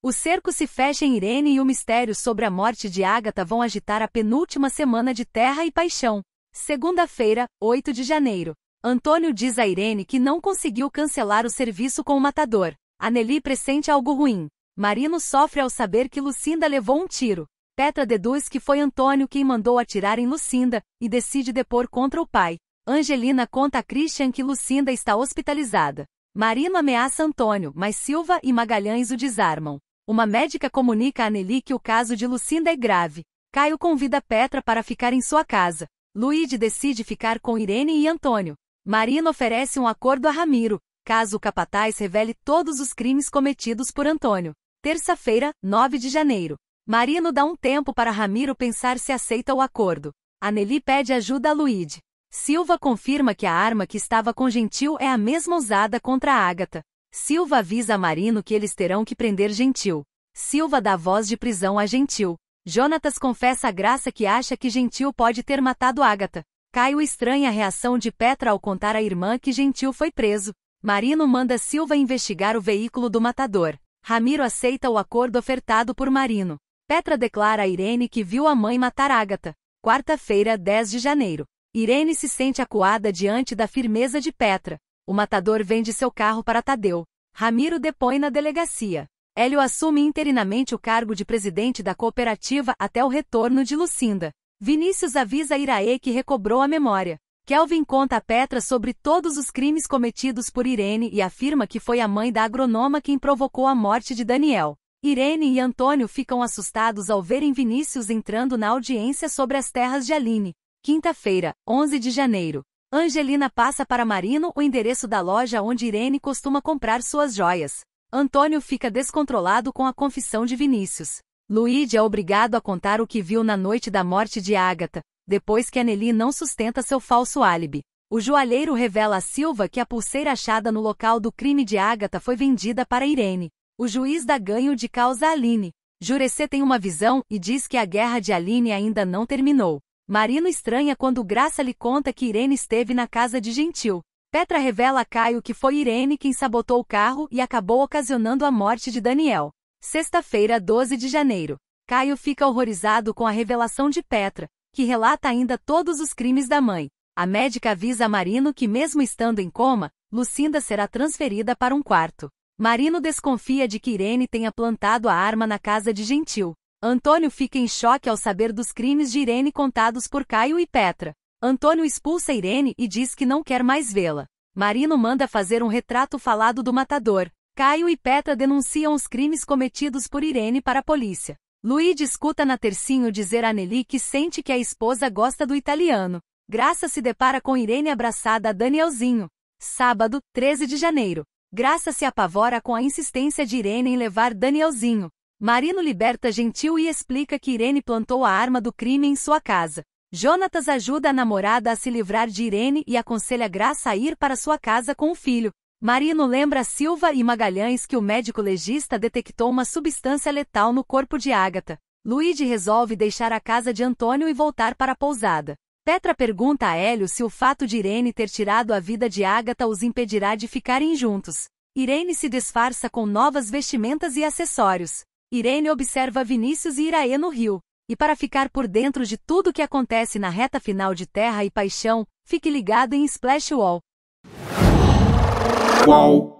O cerco se fecha em Irene e o mistério sobre a morte de Agatha vão agitar a penúltima semana de Terra e Paixão. Segunda-feira, 8 de janeiro. Antônio diz a Irene que não conseguiu cancelar o serviço com o matador. Anneli pressente algo ruim. Marino sofre ao saber que Lucinda levou um tiro. Petra deduz que foi Antônio quem mandou atirar em Lucinda e decide depor contra o pai. Angelina conta a Christian que Lucinda está hospitalizada. Marino ameaça Antônio, mas Silva e Magalhães o desarmam. Uma médica comunica a Nelly que o caso de Lucinda é grave. Caio convida Petra para ficar em sua casa. Luigi decide ficar com Irene e Antônio. Marina oferece um acordo a Ramiro, caso o capataz revele todos os crimes cometidos por Antônio. Terça-feira, 9 de janeiro. Marino dá um tempo para Ramiro pensar se aceita o acordo. Aneli pede ajuda a Luigi. Silva confirma que a arma que estava com Gentil é a mesma usada contra Ágata. Silva avisa a Marino que eles terão que prender Gentil. Silva dá voz de prisão a Gentil. Jonatas confessa a graça que acha que Gentil pode ter matado Ágata. Caio estranha a reação de Petra ao contar à irmã que Gentil foi preso. Marino manda Silva investigar o veículo do matador. Ramiro aceita o acordo ofertado por Marino. Petra declara a Irene que viu a mãe matar Ágata. Quarta-feira, 10 de janeiro. Irene se sente acuada diante da firmeza de Petra. O matador vende seu carro para Tadeu. Ramiro depõe na delegacia. Hélio assume interinamente o cargo de presidente da cooperativa até o retorno de Lucinda. Vinícius avisa Iraê que recobrou a memória. Kelvin conta a Petra sobre todos os crimes cometidos por Irene e afirma que foi a mãe da agronoma quem provocou a morte de Daniel. Irene e Antônio ficam assustados ao verem Vinícius entrando na audiência sobre as terras de Aline. Quinta-feira, 11 de janeiro. Angelina passa para Marino o endereço da loja onde Irene costuma comprar suas joias. Antônio fica descontrolado com a confissão de Vinícius. Luigi é obrigado a contar o que viu na noite da morte de Ágata, depois que Anneli não sustenta seu falso álibi. O joalheiro revela a Silva que a pulseira achada no local do crime de Ágata foi vendida para Irene. O juiz dá ganho de causa a Aline. Jurecê tem uma visão e diz que a guerra de Aline ainda não terminou. Marino estranha quando Graça lhe conta que Irene esteve na casa de Gentil. Petra revela a Caio que foi Irene quem sabotou o carro e acabou ocasionando a morte de Daniel. Sexta-feira, 12 de janeiro. Caio fica horrorizado com a revelação de Petra, que relata ainda todos os crimes da mãe. A médica avisa a Marino que, mesmo estando em coma, Lucinda será transferida para um quarto. Marino desconfia de que Irene tenha plantado a arma na casa de Gentil. Antônio fica em choque ao saber dos crimes de Irene contados por Caio e Petra. Antônio expulsa Irene e diz que não quer mais vê-la. Marino manda fazer um retrato falado do matador. Caio e Petra denunciam os crimes cometidos por Irene para a polícia. Luiz escuta na Tercinho dizer a Nelly que sente que a esposa gosta do italiano. Graça se depara com Irene abraçada a Danielzinho. Sábado, 13 de janeiro. Graça se apavora com a insistência de Irene em levar Danielzinho. Marino liberta Gentil e explica que Irene plantou a arma do crime em sua casa. Jonatas ajuda a namorada a se livrar de Irene e aconselha Graça a ir para sua casa com o filho. Marino lembra Silva e Magalhães que o médico legista detectou uma substância letal no corpo de Ágata. Luigi resolve deixar a casa de Antônio e voltar para a pousada. Petra pergunta a Hélio se o fato de Irene ter tirado a vida de Ágata os impedirá de ficarem juntos. Irene se disfarça com novas vestimentas e acessórios. Irene observa Vinícius e Iraê no Rio. E para ficar por dentro de tudo que acontece na reta final de Terra e Paixão, fique ligado em Splash Wall. Uau.